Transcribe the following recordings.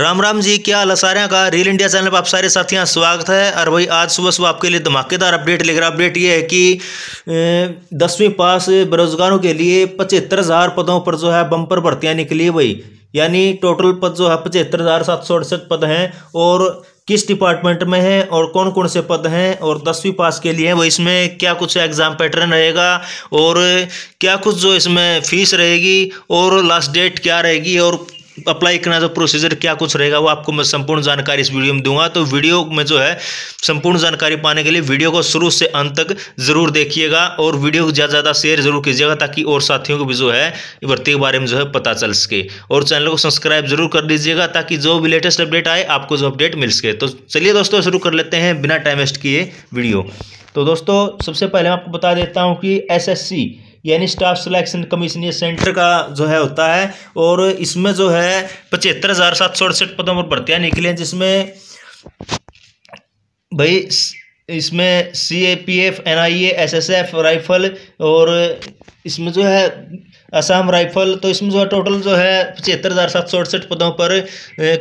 राम राम जी क्या हाल का real India channel पर आप सारे साथियों स्वागत है और भाई आज सुबह सुबह आपके लिए धमाकेदार अपडेट लेकर अपडेट ये है कि दसवीं पास बेरोजगारों के लिए पचहत्तर हज़ार पदों पर जो है बम्पर भर्तियां निकली भाई यानी टोटल पद जो है पचहत्तर हज़ार सात सौ अड़सठ पद हैं और किस डिपार्टमेंट में है और कौन कौन से पद हैं और दसवीं पास के लिए वो इसमें क्या कुछ एग्ज़ाम पैटर्न रहेगा और क्या कुछ जो इसमें फीस रहेगी और लास्ट डेट क्या रहेगी और अप्लाई करना जो तो प्रोसीजर क्या कुछ रहेगा वो आपको मैं संपूर्ण जानकारी इस वीडियो में दूंगा तो वीडियो में जो है संपूर्ण जानकारी पाने के लिए वीडियो को शुरू से अंत तक जरूर देखिएगा और वीडियो को ज़्यादा ज़्यादा शेयर जरूर कीजिएगा ताकि और साथियों को भी जो है भर्ती के बारे में जो है पता चल सके और चैनल को सब्सक्राइब जरूर कर दीजिएगा ताकि जो भी लेटेस्ट अपडेट आए आपको जो अपडेट मिल सके तो चलिए दोस्तों शुरू कर लेते हैं बिना टाइम वेस्ट किए वीडियो तो दोस्तों सबसे पहले मैं आपको बता देता हूँ कि एस यानी स्टाफ सिलेक्शन कमीशन ये सेंटर का जो है होता है और इसमें जो है पचहत्तर हज़ार सात सौ अड़सठ पदों पर भर्तियाँ निकली हैं जिसमें भाई इसमें C A P F N I A S S F rifle और इसमें जो है असम राइफल तो इसमें जो है टोटल जो है पचहत्तर हज़ार सात सौ अड़सठ पदों पर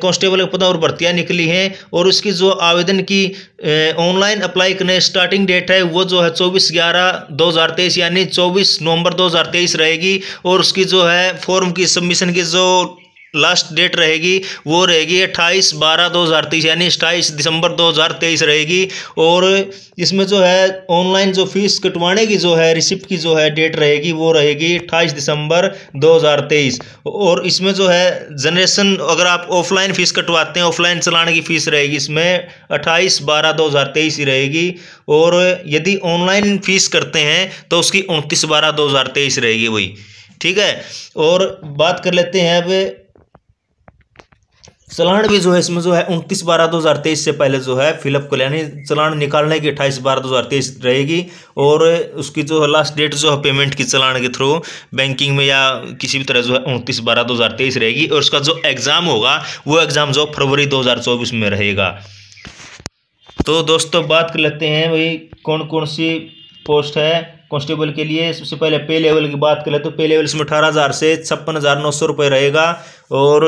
कांस्टेबल के पदों और भर्तियाँ निकली हैं और उसकी जो आवेदन की ऑनलाइन अप्लाई करने स्टार्टिंग डेट है वो जो है चौबीस ग्यारह दो हज़ार तेईस यानी चौबीस नवंबर दो हज़ार तेईस रहेगी और उसकी जो है फॉर्म की सबमिशन की जो लास्ट डेट रहेगी वो रहेगी अट्ठाईस बारह दो हज़ार तेईस यानी अट्ठाईस दिसंबर दो हज़ार तेईस रहेगी और इसमें जो है ऑनलाइन जो फीस कटवाने की जो है रिसिप्ट की जो है डेट रहेगी वो रहेगी अट्ठाईस दिसंबर दो हज़ार तेईस और इसमें जो है जनरेशन अगर आप ऑफलाइन फ़ीस कटवाते हैं ऑफलाइन चलाने की फ़ीस रहेगी इसमें अट्ठाईस बारह दो हज़ार तेईस ही रहेगी और यदि ऑनलाइन फ़ीस करते हैं तो उसकी उनतीस बारह दो हज़ार तेईस रहेगी वही ठीक है और बात कर लेते हैं अब चलान भी जो है इसमें जो है उनतीस बारह दो हज़ार तेईस से पहले जो है फिलअप को यानी चलान निकालने की अट्ठाईस बारह दो हज़ार तेईस रहेगी और उसकी जो है लास्ट डेट जो है पेमेंट की चलान के थ्रू बैंकिंग में या किसी भी तरह जो है उनतीस बारह दो हज़ार तेईस रहेगी और उसका जो एग्ज़ाम होगा वो एग्ज़ाम जो फरवरी दो हज़ार चौबीस में रहेगा तो दोस्तों बात कर लेते हैं भाई कौन कौन सी पोस्ट है कॉन्स्टेबल के लिए सबसे पहले पे लेवल की बात करें तो पे लेवल इसमें अठारह हज़ार से छप्पन हज़ार नौ सौ रुपये रहेगा और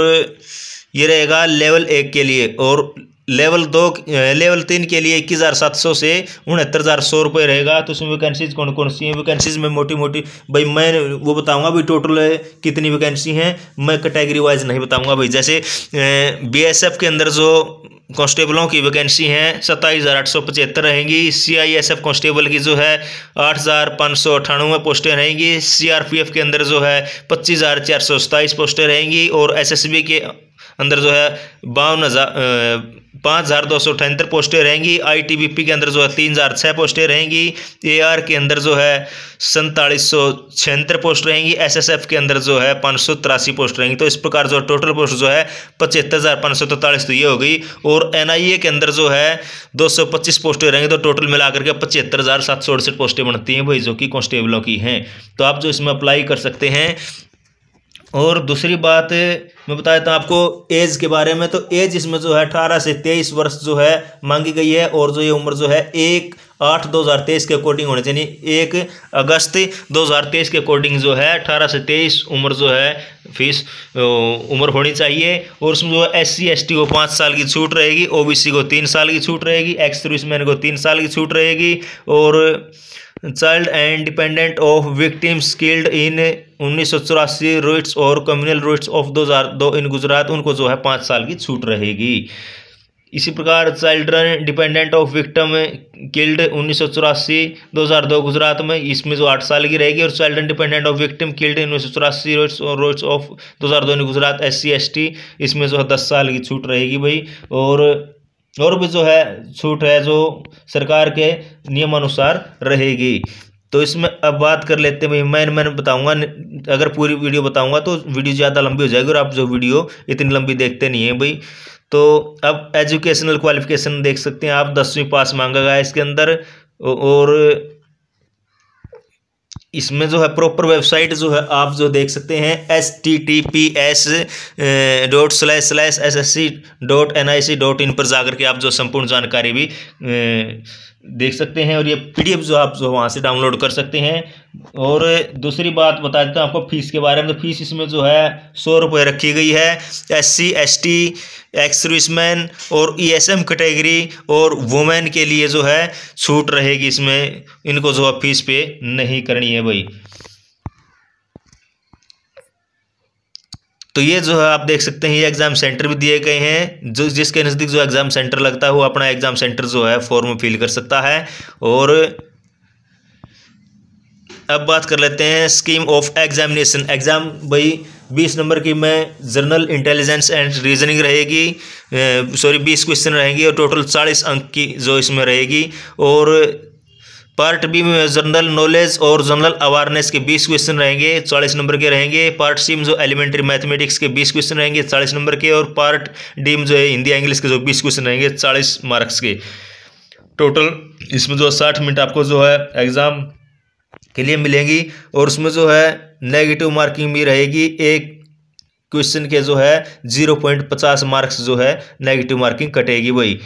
ये रहेगा लेवल एक के लिए और लेवल दो लेवल तीन के लिए इक्कीस हज़ार सात सौ से उनहत्तर हज़ार सौ रुपये रहेगा तो उसमें वैकेंसीज कौन कौन सी हैं वैकेंसीज में मोटी मोटी भाई मैं वो बताऊंगा भाई टोटल कितनी वैकेंसी हैं मैं कैटेगरी वाइज नहीं बताऊंगा भाई जैसे बीएसएफ के अंदर जो कांस्टेबलों की वैकेंसी हैं सत्ताईस हज़ार आठ सौ पचहत्तर रहेंगी C I S F constable की जो है आठ हज़ार पाँच सौ अठानवे पोस्टें रहेंगी सी आर पी एफ के अंदर जो है पच्चीस हज़ार चार सौ सत्ताईस पोस्टें रहेंगी और एस एस बी के अंदर जो है बावन हज़ार पाँच हज़ार दो सौ अठहत्तर पोस्टें रहेंगी आईटीबीपी के अंदर जो है तीन हज़ार छः पोस्टें रहेंगी एआर के अंदर जो है सैंतालीस सौ छिहत्तर पोस्ट रहेंगी एसएसएफ के अंदर जो है पाँच सौ तिरासी पोस्ट रहेंगी तो इस प्रकार जो टोटल पोस्ट जो है पचहत्तर हज़ार पाँच सौ तैंतालीस तो ये हो गई और ए के अंदर जो है दो सौ पच्चीस पोस्टें रहेंगी तो टोटल मिलाकर के पचहत्तर हज़ार सात सौ अड़सठ पोस्टें बनती हैं भाई जो कि कॉन्स्टेबलों की हैं तो आप जो इसमें अप्लाई कर सकते हैं और दूसरी बात मैं बता देता हूँ आपको एज के बारे में तो एज इसमें जो है अठारह से तेईस वर्ष जो है मांगी गई है और जो ये उम्र जो है एक आठ दो हज़ार तेईस के अकॉर्डिंग होने चाहिए एक अगस्त दो हज़ार तेईस के अकॉर्डिंग जो है अठारह से तेईस उम्र जो है फीस उम्र होनी चाहिए और उसमें जो एस सी एस टी को पाँच साल की छूट रहेगी ओ बी सी को तीन साल की छूट रहेगी एक्स सर्विसमैन को तीन साल की छूट रहेगी और child and dependent of victims killed in उन्नीस सौ चौरासी रोइट्स और कम्युनल रोइट्स ऑफ दो हज़ार दो इन गुजरात उनको जो है पाँच साल की छूट रहेगी इसी प्रकार children dependent of victim killed उन्नीस सौ चौरासी दो हज़ार दो गुजरात में इसमें जो आठ साल की रहेगी और children dependent of victim killed उन्नीस सौ चौरासी रोइट्स और रोइ्स ऑफ दो हज़ार दो Gujarat S C S T इसमें जो है दस साल की छूट रहेगी भाई और और भी जो है छूट है जो सरकार के नियमानुसार रहेगी तो इसमें अब बात कर लेते हैं भाई मैं मैंने बताऊंगा अगर पूरी वीडियो बताऊंगा तो वीडियो ज़्यादा लंबी हो जाएगी और आप जो वीडियो इतनी लंबी देखते नहीं हैं भाई तो अब एजुकेशनल क्वालिफिकेशन देख सकते हैं आप दसवीं पास मांगा गया इसके अंदर और इसमें जो है प्रॉपर वेबसाइट जो है आप जो देख सकते हैं S T T P S dot slash slash S S C dot N I C dot in पर जाकर के आप जो संपूर्ण जानकारी भी देख सकते हैं और ये पीडीएफ जो आप जो वहाँ से डाउनलोड कर सकते हैं और दूसरी बात बता देता हूँ आपको फ़ीस के बारे में तो फ़ीस इसमें जो है सौ रुपये रखी गई है S C S T ex serviceman और ई एस एम कैटेगरी और वुमेन के लिए जो है छूट रहेगी इसमें इनको जो है फ़ीस पे नहीं करनी है भाई तो ये जो है आप देख सकते हैं ये एग्ज़ाम सेंटर भी दिए गए हैं जो जिसके नज़दीक जो एग्ज़ाम सेंटर लगता है वो अपना एग्ज़ाम सेंटर जो है फॉर्म फिल कर सकता है और अब बात कर लेते हैं स्कीम ऑफ एग्जामिनेशन एग्ज़ाम भाई बीस नंबर की में जर्नल इंटेलिजेंस एंड रीजनिंग रहेगी सॉरी बीस क्वेश्चन रहेंगे और टोटल चालीस अंक की जो इसमें रहेगी और पार्ट बी में जनरल नॉलेज और जनरल अवेयरनेस के 20 क्वेश्चन रहेंगे 40 नंबर के रहेंगे पार्ट सी में जो एलिमेंट्री मैथमेटिक्स के 20 क्वेश्चन रहेंगे 40 नंबर के और पार्ट डी में जो है हिंदी इंग्लिश के जो 20 क्वेश्चन रहेंगे 40 मार्क्स के टोटल इसमें जो साठ मिनट आपको जो है एग्ज़ाम के लिए मिलेंगी और उसमें जो है नेगेटिव मार्किंग भी रहेगी एक क्वेश्चन के जो है जीरो पॉइंट पचास मार्क्स जो है नेगेटिव मार्किंग कटेगी वही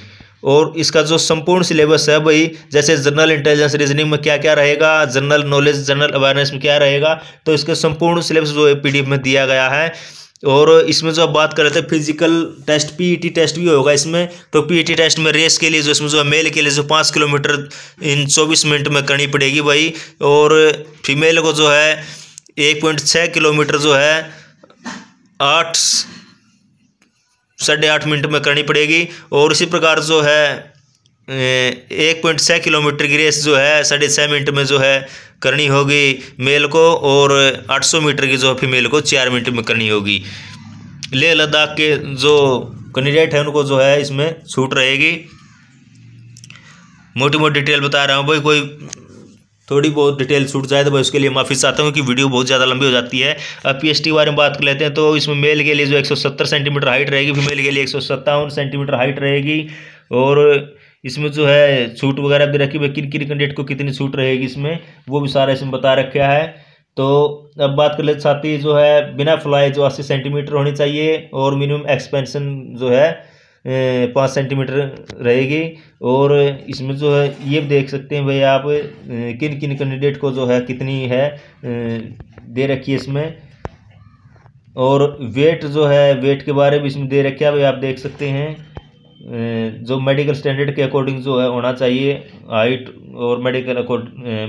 और इसका जो संपूर्ण सिलेबस है भाई जैसे जनरल इंटेलिजेंस रीजनिंग में क्या क्या रहेगा जनरल नॉलेज जनरल अवेयरनेस में क्या रहेगा तो इसका संपूर्ण सिलेबस जो है पी में दिया गया है और इसमें जो आप बात कर रहे थे फिजिकल टेस्ट पीईटी टेस्ट भी होगा इसमें तो पीईटी टेस्ट e में रेस के लिए जो इसमें जो मेल के लिए जो पाँच किलोमीटर इन चौबीस मिनट में करनी पड़ेगी भाई और फीमेल को जो है एक पॉइंट छः किलोमीटर जो है आठ साढ़े आठ मिनट में करनी पड़ेगी और इसी प्रकार जो है एक पॉइंट छः किलोमीटर की रेस जो है साढ़े छः मिनट में जो है करनी होगी मेल को और आठ सौ मीटर की जो है फीमेल को चार मिनट में करनी होगी लेह लद्दाख के जो कैंडिडेट हैं उनको जो है इसमें छूट रहेगी मोटी मोटी डिटेल बता रहा हूँ भाई कोई थोड़ी बहुत डिटेल छूट जाए तो मैं उसके लिए माफ़ी चाहता हूँ कि वीडियो बहुत ज़्यादा लंबी हो जाती है अब पी टी बारे में बात कर लेते हैं तो इसमें मेल के लिए जो एक सेंटीमीटर हाइट रहेगी फीमेल के लिए एक सेंटीमीटर हाइट रहेगी और इसमें जो है छूट वगैरह भी रखी हुई किन किन कैंडिडेट को कितनी छूट रहेगी इसमें वो भी सारा इसमें बता रखा है तो अब बात कर लेते साथी जो है बिना फ्लाई जो अस्सी सेंटीमीटर होनी चाहिए और मिनिमम एक्सपेंशन जो है पाँच सेंटीमीटर रहेगी और इसमें जो है ये देख सकते हैं भाई आप किन किन कैंडिडेट को जो है कितनी है दे रखी है इसमें और वेट जो है वेट के बारे में इसमें दे रखे है भाई आप देख सकते हैं जो मेडिकल स्टैंडर्ड के अकॉर्डिंग जो है होना चाहिए हाइट और मेडिकल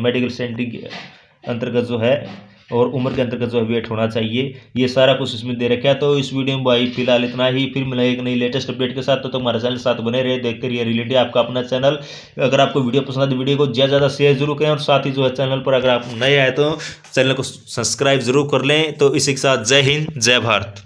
मेडिकल स्टैंडर्ड के अंतर्गत जो है और उम्र के अंतर्गत जो है वेट होना चाहिए ये सारा कुछ इसमें दे रखा है तो इस वीडियो में भाई फिलहाल इतना ही फिर मिला एक नई लेटेस्ट अपडेट के साथ तो हमारे तो चैनल साथ बने रहे देखते रहिए रिलेटेड आपका अपना चैनल अगर आपको वीडियो पसंद आए वीडियो को ज़्यादा ज़्यादा शेयर जरूर करें और साथ ही जो है चैनल पर अगर आप नए आए तो चैनल को सब्सक्राइब जरूर कर लें तो इसी के साथ जय हिंद जय भारत